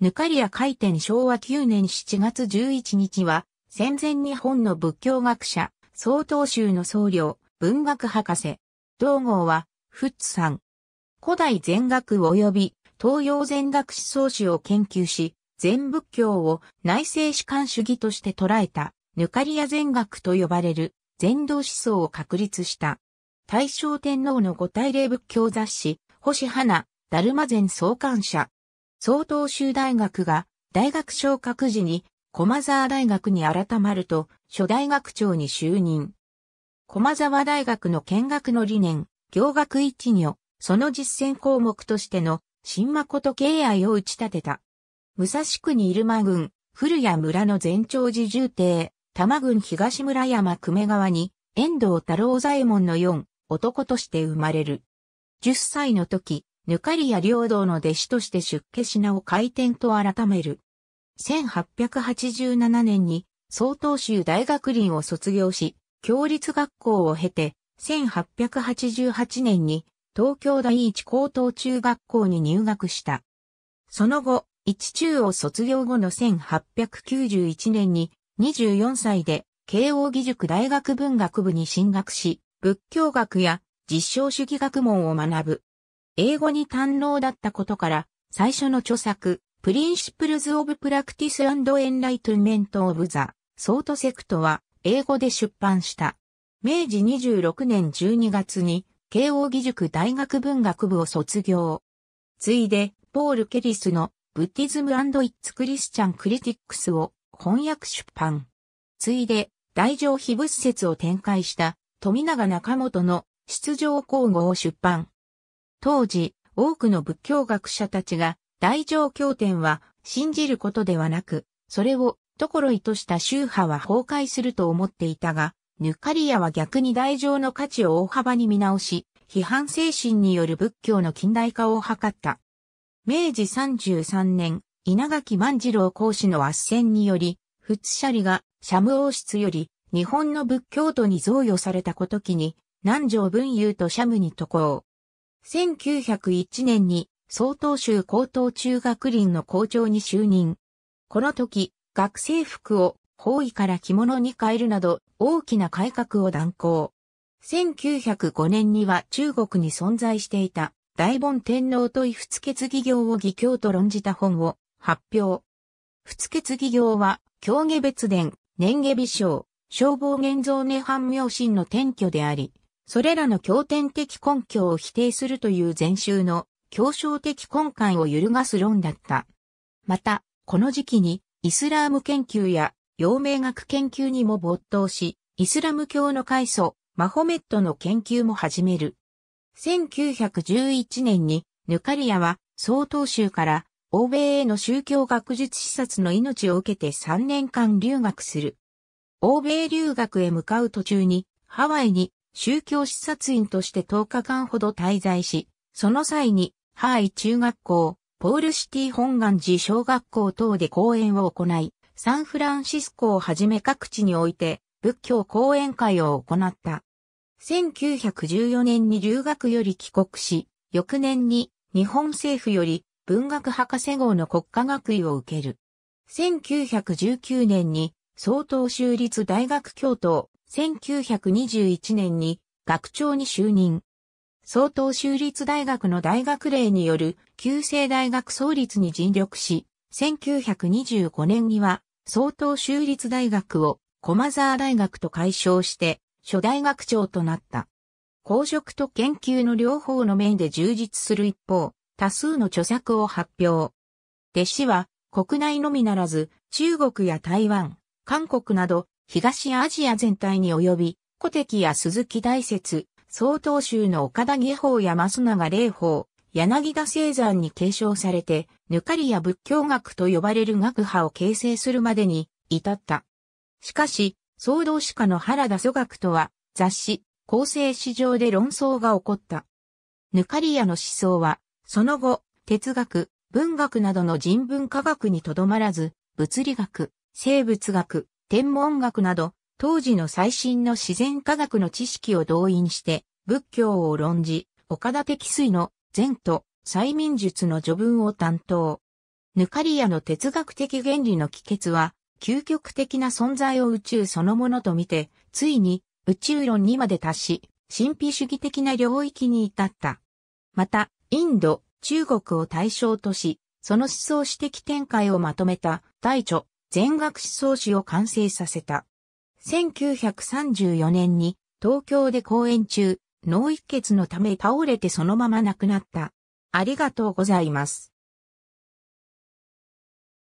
ぬかりや開店昭和9年7月11日は、戦前日本の仏教学者、総統州の僧侶、文学博士。道号は、フッツさん。古代禅学及び東洋禅学思想史を研究し、禅仏教を内政主観主義として捉えた、ぬかりや禅学と呼ばれる禅道思想を確立した。大正天皇の五大霊仏教雑誌、星花、ダルマ禅創刊者、総統州大学が大学昇格時に駒沢大学に改まると、初大学長に就任。駒沢大学の見学の理念、行学一如、その実践項目としての新誠敬愛を打ち立てた。武蔵区に入間郡、古谷村の全長寺重邸、多摩郡東村山久米川に、遠藤太郎左衛門の4、男として生まれる。10歳の時、ぬかりや領道の弟子として出家品を開店と改める。1887年に、総統州大学林を卒業し、共立学校を経て、1888年に東京第一高等中学校に入学した。その後、一中を卒業後の1891年に24歳で慶応義塾大学文学部に進学し、仏教学や実証主義学問を学ぶ。英語に堪能だったことから、最初の著作、Principles of Practice and Enlightenment of the Salt Sect は、英語で出版した。明治26年12月に、慶応義塾大学文学部を卒業。ついで、ポール・ケリスの、ブッディズムイッツ・クリスチャン・クリティックスを翻訳出版。ついで、大乗非物説を展開した、富永中本の出場交互を出版。当時、多くの仏教学者たちが、大乗経典は信じることではなく、それをところ意とした宗派は崩壊すると思っていたが、ヌカリアは逆に大乗の価値を大幅に見直し、批判精神による仏教の近代化を図った。明治33年、稲垣万次郎講師の圧戦により、仏シャリがシャム王室より日本の仏教徒に贈与されたこときに、南条文雄とシャムに渡航。1901年に、曹洞州高等中学林の校長に就任。この時、学生服を包囲から着物に変えるなど大きな改革を断行。1905年には中国に存在していた大本天皇と異仏決議業を義教と論じた本を発表。仏決議業は、狂下別伝、年下微笑、消防現像涅槃妙心の転居であり、それらの経典的根拠を否定するという前週の教証的根幹を揺るがす論だった。また、この時期にイスラーム研究や陽明学研究にも没頭し、イスラム教の開祖、マホメットの研究も始める。1911年にヌカリアは総統州から欧米への宗教学術視察の命を受けて3年間留学する。欧米留学へ向かう途中にハワイに宗教視察員として10日間ほど滞在し、その際に、ハーイ中学校、ポールシティ本願寺小学校等で講演を行い、サンフランシスコをはじめ各地において仏教講演会を行った。1914年に留学より帰国し、翌年に日本政府より文学博士号の国家学位を受ける。1919年に総統州立大学教頭1921年に学長に就任。総統州立大学の大学令による旧制大学創立に尽力し、1925年には総統州立大学を駒沢大学と改称して初代学長となった。公職と研究の両方の面で充実する一方、多数の著作を発表。弟子は国内のみならず中国や台湾、韓国など東アジア全体に及び、古敵や鈴木大説、曹洞宗の岡田下法や増永霊法、柳田青山に継承されて、ぬかりや仏教学と呼ばれる学派を形成するまでに至った。しかし、総動史家の原田祖学とは、雑誌、構成史上で論争が起こった。ぬかりやの思想は、その後、哲学、文学などの人文科学にとどまらず、物理学、生物学、天文学など、当時の最新の自然科学の知識を動員して、仏教を論じ、岡田的水の禅と催眠術の序文を担当。ヌカリアの哲学的原理の帰結は、究極的な存在を宇宙そのものとみて、ついに宇宙論にまで達し、神秘主義的な領域に至った。また、インド、中国を対象とし、その思想史的展開をまとめた、大著、全学思想史を完成させた。1934年に東京で公演中、脳一血のため倒れてそのまま亡くなった。ありがとうございます。